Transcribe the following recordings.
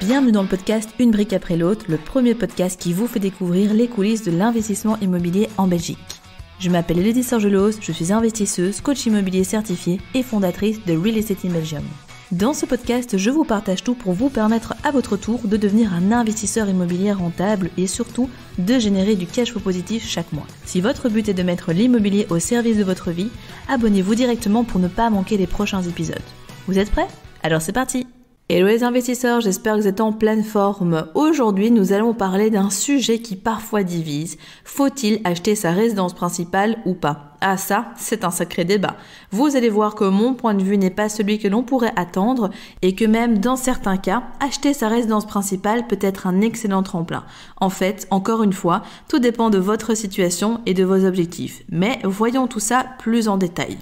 Bienvenue dans le podcast Une brique après l'autre, le premier podcast qui vous fait découvrir les coulisses de l'investissement immobilier en Belgique. Je m'appelle Elodie Sorgelos, je suis investisseuse, coach immobilier certifié et fondatrice de Real Estate in Belgium. Dans ce podcast, je vous partage tout pour vous permettre à votre tour de devenir un investisseur immobilier rentable et surtout de générer du cash flow positif chaque mois. Si votre but est de mettre l'immobilier au service de votre vie, abonnez-vous directement pour ne pas manquer les prochains épisodes. Vous êtes prêts Alors c'est parti Hello les investisseurs, j'espère que vous êtes en pleine forme. Aujourd'hui, nous allons parler d'un sujet qui parfois divise. Faut-il acheter sa résidence principale ou pas Ah ça, c'est un sacré débat. Vous allez voir que mon point de vue n'est pas celui que l'on pourrait attendre et que même dans certains cas, acheter sa résidence principale peut être un excellent tremplin. En fait, encore une fois, tout dépend de votre situation et de vos objectifs. Mais voyons tout ça plus en détail.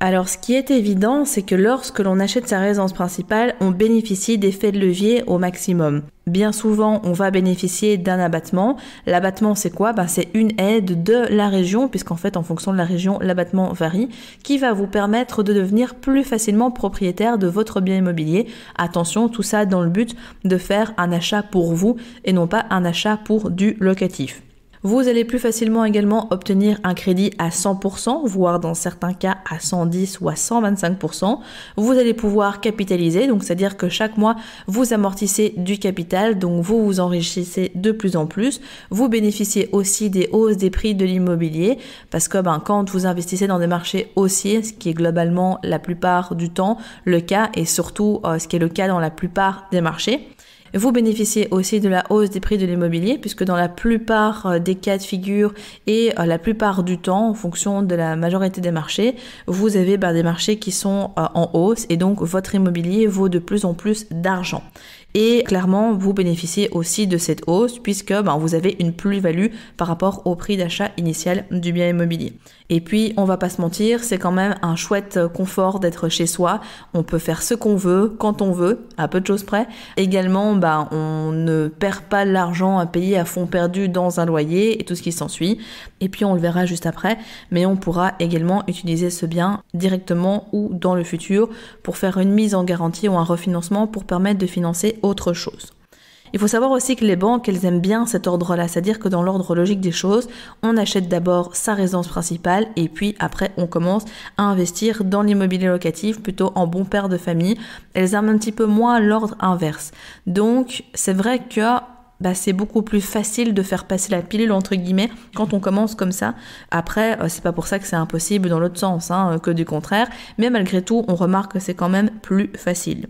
Alors ce qui est évident, c'est que lorsque l'on achète sa résidence principale, on bénéficie d'effets de levier au maximum. Bien souvent, on va bénéficier d'un abattement. L'abattement, c'est quoi ben, C'est une aide de la région, puisqu'en fait, en fonction de la région, l'abattement varie, qui va vous permettre de devenir plus facilement propriétaire de votre bien immobilier. Attention, tout ça dans le but de faire un achat pour vous et non pas un achat pour du locatif. Vous allez plus facilement également obtenir un crédit à 100%, voire dans certains cas à 110 ou à 125%. Vous allez pouvoir capitaliser, donc c'est-à-dire que chaque mois, vous amortissez du capital, donc vous vous enrichissez de plus en plus. Vous bénéficiez aussi des hausses des prix de l'immobilier, parce que ben, quand vous investissez dans des marchés haussiers, ce qui est globalement la plupart du temps le cas, et surtout euh, ce qui est le cas dans la plupart des marchés, vous bénéficiez aussi de la hausse des prix de l'immobilier puisque dans la plupart euh, des cas de figure et euh, la plupart du temps, en fonction de la majorité des marchés, vous avez bah, des marchés qui sont euh, en hausse et donc votre immobilier vaut de plus en plus d'argent. Et clairement, vous bénéficiez aussi de cette hausse puisque bah, vous avez une plus-value par rapport au prix d'achat initial du bien immobilier. Et puis, on va pas se mentir, c'est quand même un chouette confort d'être chez soi. On peut faire ce qu'on veut, quand on veut, à peu de choses près. Également, bah, on ne perd pas l'argent à payer à fond perdu dans un loyer et tout ce qui s'ensuit. Et puis on le verra juste après, mais on pourra également utiliser ce bien directement ou dans le futur pour faire une mise en garantie ou un refinancement pour permettre de financer autre chose. Il faut savoir aussi que les banques, elles aiment bien cet ordre-là, c'est-à-dire que dans l'ordre logique des choses, on achète d'abord sa résidence principale et puis après on commence à investir dans l'immobilier locatif, plutôt en bon père de famille. Elles aiment un petit peu moins l'ordre inverse. Donc c'est vrai que bah, c'est beaucoup plus facile de faire passer la pilule entre guillemets quand on commence comme ça. Après, euh, c'est pas pour ça que c'est impossible dans l'autre sens, hein, que du contraire. Mais malgré tout, on remarque que c'est quand même plus facile.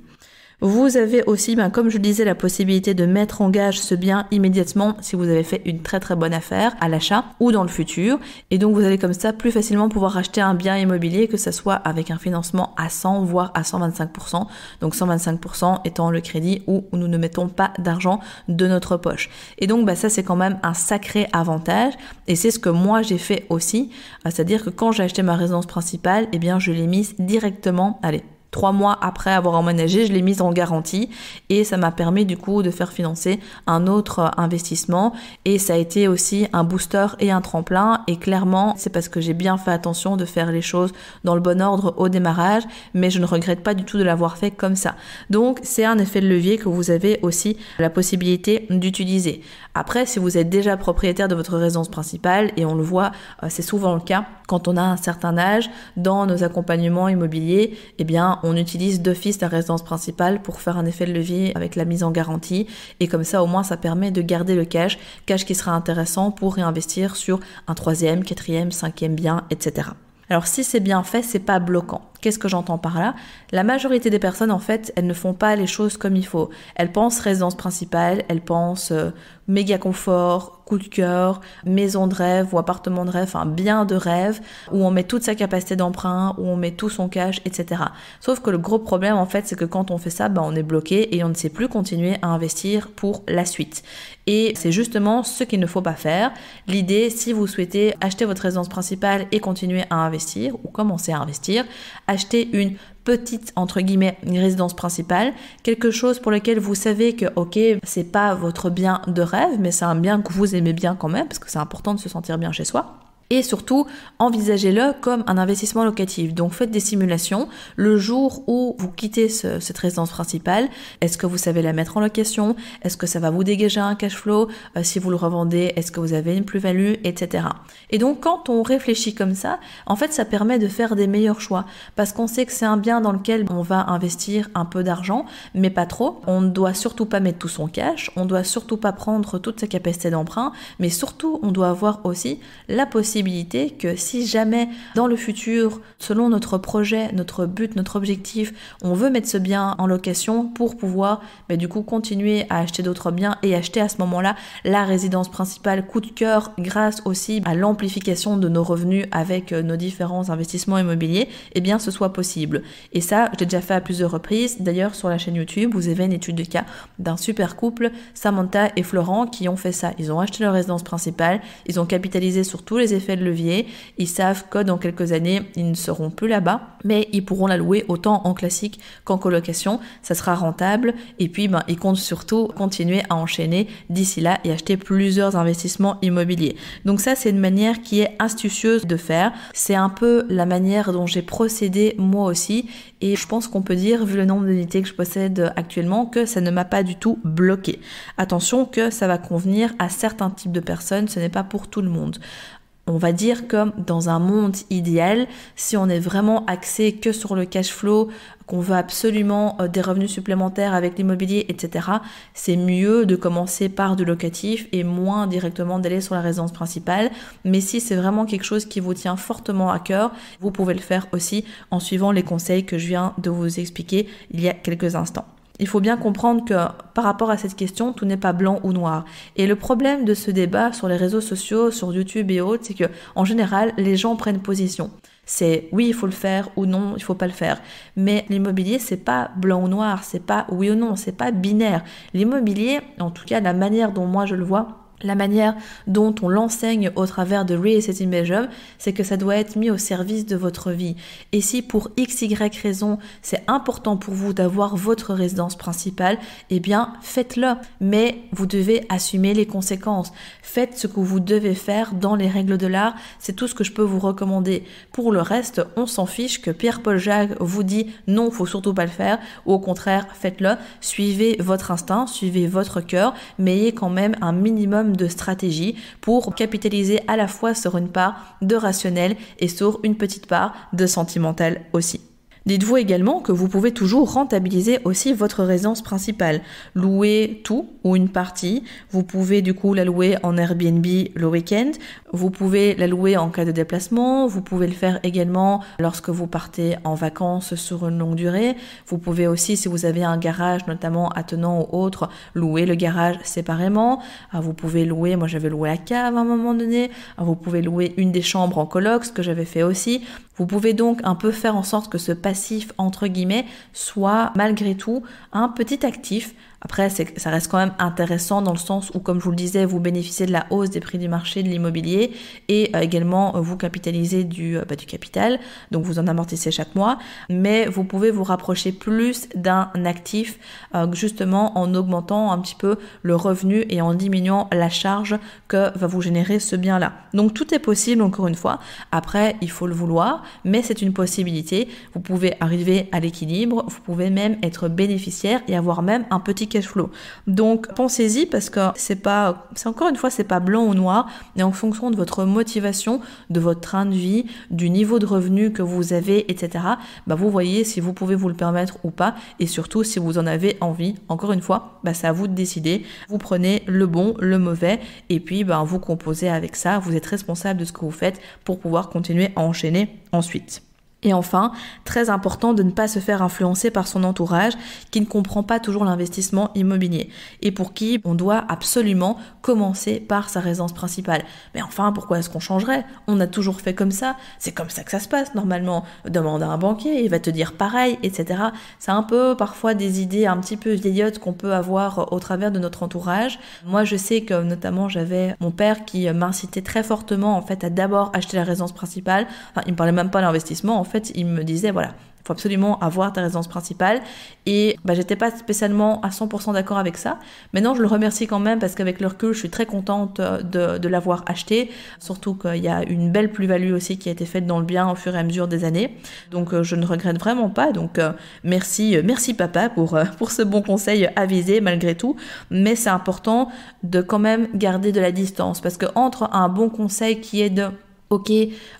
Vous avez aussi, ben, comme je le disais, la possibilité de mettre en gage ce bien immédiatement si vous avez fait une très très bonne affaire à l'achat ou dans le futur. Et donc vous allez comme ça plus facilement pouvoir acheter un bien immobilier, que ce soit avec un financement à 100 voire à 125%. Donc 125% étant le crédit où nous ne mettons pas d'argent de notre poche. Et donc ben, ça c'est quand même un sacré avantage. Et c'est ce que moi j'ai fait aussi. C'est-à-dire que quand j'ai acheté ma résidence principale, eh bien je l'ai mise directement, allez, Trois mois après avoir emménagé, je l'ai mise en garantie et ça m'a permis du coup de faire financer un autre investissement et ça a été aussi un booster et un tremplin et clairement c'est parce que j'ai bien fait attention de faire les choses dans le bon ordre au démarrage mais je ne regrette pas du tout de l'avoir fait comme ça. Donc c'est un effet de levier que vous avez aussi la possibilité d'utiliser. Après si vous êtes déjà propriétaire de votre résidence principale et on le voit euh, c'est souvent le cas quand on a un certain âge dans nos accompagnements immobiliers, eh bien on utilise d'office la résidence principale pour faire un effet de levier avec la mise en garantie. Et comme ça, au moins, ça permet de garder le cash, cash qui sera intéressant pour réinvestir sur un troisième, quatrième, cinquième bien, etc. Alors si c'est bien fait, c'est pas bloquant. Qu'est-ce que j'entends par là La majorité des personnes, en fait, elles ne font pas les choses comme il faut. Elles pensent résidence principale, elles pensent euh, méga confort, coup de cœur, maison de rêve ou appartement de rêve, enfin bien de rêve, où on met toute sa capacité d'emprunt, où on met tout son cash, etc. Sauf que le gros problème en fait, c'est que quand on fait ça, bah, on est bloqué et on ne sait plus continuer à investir pour la suite. Et c'est justement ce qu'il ne faut pas faire. L'idée, si vous souhaitez acheter votre résidence principale et continuer à investir ou commencer à investir, acheter une petite entre guillemets résidence principale, quelque chose pour lequel vous savez que ok c'est pas votre bien de rêve mais c'est un bien que vous aimez bien quand même parce que c'est important de se sentir bien chez soi. Et surtout, envisagez-le comme un investissement locatif. Donc faites des simulations. Le jour où vous quittez cette résidence principale, est-ce que vous savez la mettre en location Est-ce que ça va vous dégager un cash flow euh, Si vous le revendez, est-ce que vous avez une plus-value Etc. Et donc quand on réfléchit comme ça, en fait, ça permet de faire des meilleurs choix. Parce qu'on sait que c'est un bien dans lequel on va investir un peu d'argent, mais pas trop. On ne doit surtout pas mettre tout son cash. On ne doit surtout pas prendre toute sa capacité d'emprunt. Mais surtout, on doit avoir aussi la possibilité possibilité que si jamais dans le futur, selon notre projet, notre but, notre objectif, on veut mettre ce bien en location pour pouvoir mais bah, du coup continuer à acheter d'autres biens et acheter à ce moment-là la résidence principale coup de cœur grâce aussi à l'amplification de nos revenus avec euh, nos différents investissements immobiliers, eh bien ce soit possible. Et ça, j'ai déjà fait à plusieurs reprises. D'ailleurs, sur la chaîne YouTube, vous avez une étude de cas d'un super couple, Samantha et Florent, qui ont fait ça. Ils ont acheté leur résidence principale, ils ont capitalisé sur tous les effets de levier. Ils savent que dans quelques années, ils ne seront plus là-bas, mais ils pourront la louer autant en classique qu'en colocation. Ça sera rentable. Et puis, ben, ils comptent surtout continuer à enchaîner d'ici là et acheter plusieurs investissements immobiliers. Donc ça, c'est une manière qui est astucieuse de faire. C'est un peu la manière dont j'ai procédé moi aussi. Et je pense qu'on peut dire, vu le nombre d'unités que je possède actuellement, que ça ne m'a pas du tout bloqué. Attention que ça va convenir à certains types de personnes, ce n'est pas pour tout le monde on va dire comme dans un monde idéal, si on est vraiment axé que sur le cash flow, qu'on veut absolument euh, des revenus supplémentaires avec l'immobilier, etc., c'est mieux de commencer par du locatif et moins directement d'aller sur la résidence principale. Mais si c'est vraiment quelque chose qui vous tient fortement à cœur, vous pouvez le faire aussi en suivant les conseils que je viens de vous expliquer il y a quelques instants il faut bien comprendre que par rapport à cette question, tout n'est pas blanc ou noir. Et le problème de ce débat sur les réseaux sociaux, sur YouTube et autres, c'est que en général, les gens prennent position. C'est oui, il faut le faire ou non, il faut pas le faire. Mais l'immobilier, c'est pas blanc ou noir, c'est pas oui ou non, c'est pas binaire. L'immobilier, en tout cas la manière dont moi je le vois, la manière dont on l'enseigne au travers de Real Estate Job, c'est que ça doit être mis au service de votre vie. Et si pour x, y raison, c'est important pour vous d'avoir votre résidence principale, eh bien, faites-le. Mais vous devez assumer les conséquences. Faites ce que vous devez faire dans les règles de l'art. C'est tout ce que je peux vous recommander. Pour le reste, on s'en fiche que Pierre-Paul Jacques vous dit non, faut surtout pas le faire. Ou au contraire, faites-le. Suivez votre instinct, suivez votre cœur, mais ayez quand même un minimum de stratégie pour capitaliser à la fois sur une part de rationnel et sur une petite part de sentimental aussi. Dites-vous également que vous pouvez toujours rentabiliser aussi votre résidence principale, louer tout ou une partie. Vous pouvez du coup la louer en Airbnb le week-end, vous pouvez la louer en cas de déplacement, vous pouvez le faire également lorsque vous partez en vacances sur une longue durée. Vous pouvez aussi, si vous avez un garage notamment attenant ou autre, louer le garage séparément. Ah, vous pouvez louer, moi j'avais loué la cave à un moment donné, ah, vous pouvez louer une des chambres en coloc, ce que j'avais fait aussi. Vous pouvez donc un peu faire en sorte que ce passif, entre guillemets, soit malgré tout un petit actif, après, ça reste quand même intéressant dans le sens où, comme je vous le disais, vous bénéficiez de la hausse des prix du marché de l'immobilier et euh, également euh, vous capitalisez du, euh, bah, du capital, donc vous en amortissez chaque mois, mais vous pouvez vous rapprocher plus d'un actif justement en augmentant un petit peu le revenu et en diminuant la charge que va vous générer ce bien-là. Donc tout est possible, encore une fois. Après, il faut le vouloir, mais c'est une possibilité. Vous pouvez arriver à l'équilibre, vous pouvez même être bénéficiaire et avoir même un petit cash flow. Donc pensez-y parce que c'est pas, c'est encore une fois, c'est pas blanc ou noir, mais en fonction de votre motivation, de votre train de vie, du niveau de revenu que vous avez, etc. Bah vous voyez si vous pouvez vous le permettre ou pas, et surtout si vous en avez envie. Encore une fois, bah c'est à vous de décider. Vous prenez le bon, le mauvais, et puis bah, vous composez avec ça. Vous êtes responsable de ce que vous faites pour pouvoir continuer à enchaîner ensuite. Et enfin, très important de ne pas se faire influencer par son entourage qui ne comprend pas toujours l'investissement immobilier et pour qui on doit absolument commencer par sa résidence principale. Mais enfin, pourquoi est-ce qu'on changerait On a toujours fait comme ça, c'est comme ça que ça se passe normalement. Demande à un banquier, il va te dire pareil, etc. C'est un peu parfois des idées un petit peu vieillottes qu'on peut avoir au travers de notre entourage. Moi, je sais que notamment j'avais mon père qui m'incitait très fortement en fait à d'abord acheter la résidence principale. Enfin, il me parlait même pas d'investissement en fait, il me disait, voilà, il faut absolument avoir ta résidence principale. Et bah, j'étais pas spécialement à 100% d'accord avec ça. Maintenant, je le remercie quand même parce qu'avec le recul, je suis très contente euh, de, l'avoir acheté. Surtout qu'il y a une belle plus-value aussi qui a été faite dans le bien au fur et à mesure des années. Donc, euh, je ne regrette vraiment pas. Donc, euh, merci, merci papa pour, pour ce bon conseil avisé malgré tout. Mais c'est important de quand même garder de la distance parce que entre un bon conseil qui est de Ok,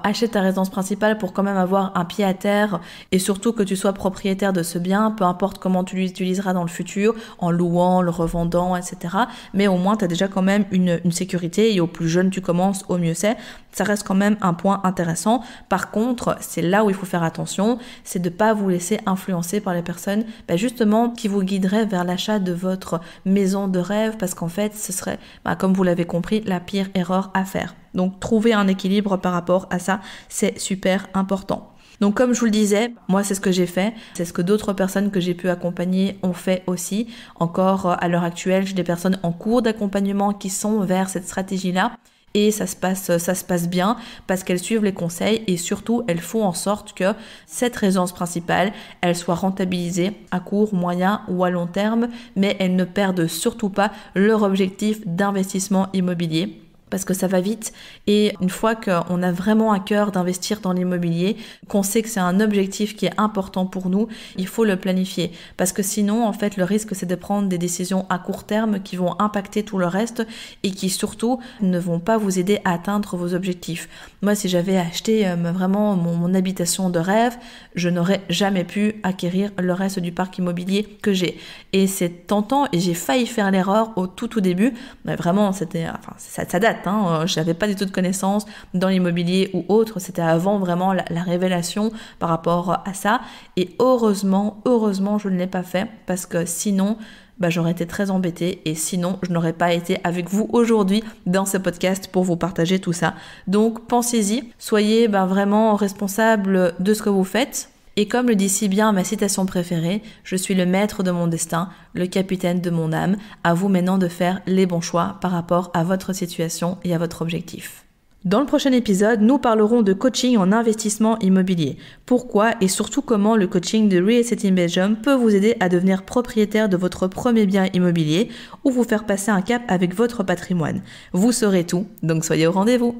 achète ta résidence principale pour quand même avoir un pied à terre et surtout que tu sois propriétaire de ce bien, peu importe comment tu l'utiliseras dans le futur, en louant, le revendant, etc. Mais au moins, tu as déjà quand même une, sécurité et au plus jeune tu commences, au mieux c'est. Ça reste quand même un point intéressant. Par contre, c'est là où il faut faire attention, c'est de ne pas vous laisser influencer par les personnes bah, justement qui vous guideraient vers l'achat de votre maison de rêve parce qu'en fait, ce serait, bah, comme vous l'avez compris, la pire erreur à faire. Donc trouver un équilibre par rapport à ça, c'est super important. Donc comme je vous le disais, moi c'est ce que j'ai fait, c'est ce que d'autres personnes que j'ai pu accompagner ont fait aussi. Encore euh, à l'heure actuelle, j'ai des personnes en cours d'accompagnement qui sont vers cette stratégie-là et ça se passe euh, ça se passe bien parce qu'elles suivent les conseils et surtout elles font en sorte que cette résidence principale elle soit rentabilisée à court, moyen ou à long terme mais elles ne perdent surtout pas leur objectif d'investissement immobilier parce que ça va vite. Et une fois qu'on a vraiment à cœur d'investir dans l'immobilier, qu'on sait que c'est un objectif qui est important pour nous, il faut le planifier. Parce que sinon, en fait, le risque, c'est de prendre des décisions à court terme qui vont impacter tout le reste et qui surtout ne vont pas vous aider à atteindre vos objectifs. Moi, si j'avais acheté euh, vraiment mon, habitation de rêve, je n'aurais jamais pu acquérir le reste du parc immobilier que j'ai. Et c'est tentant et j'ai failli faire l'erreur au tout tout début. Mais vraiment, c'était, enfin, ça date Hein, euh, je n'avais pas du tout de connaissances dans l'immobilier ou autre. C'était avant vraiment la, révélation par rapport à ça. Et heureusement, heureusement, je ne l'ai pas fait parce que sinon, bah, j'aurais été très embêtée et sinon, je n'aurais pas été avec vous aujourd'hui dans ce podcast pour vous partager tout ça. Donc, pensez-y. Soyez bah, vraiment responsable de ce que vous faites et comme le dit si bien ma citation préférée, je suis le maître de mon destin, le capitaine de mon âme, à vous maintenant de faire les bons choix par rapport à votre situation et à votre objectif. Dans le prochain épisode, nous parlerons de coaching en investissement immobilier. Pourquoi et surtout comment le coaching de Real Estate in Belgium peut vous aider à devenir propriétaire de votre premier bien immobilier ou vous faire passer un cap avec votre patrimoine. Vous saurez tout, donc soyez au rendez-vous.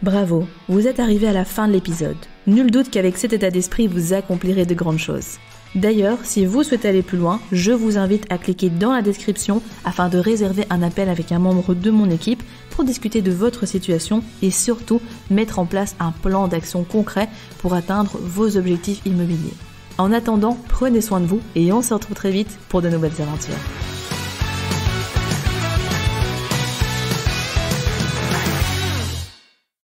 Bravo, vous êtes arrivé à la fin de l'épisode. Nul doute qu'avec cet état d'esprit, vous accomplirez de grandes choses. D'ailleurs, si vous souhaitez aller plus loin, je vous invite à cliquer dans la description afin de réserver un appel avec un membre de mon équipe pour discuter de votre situation et surtout mettre en place un plan d'action concret pour atteindre vos objectifs immobiliers. En attendant, prenez soin de vous et on se retrouve très vite pour de nouvelles aventures.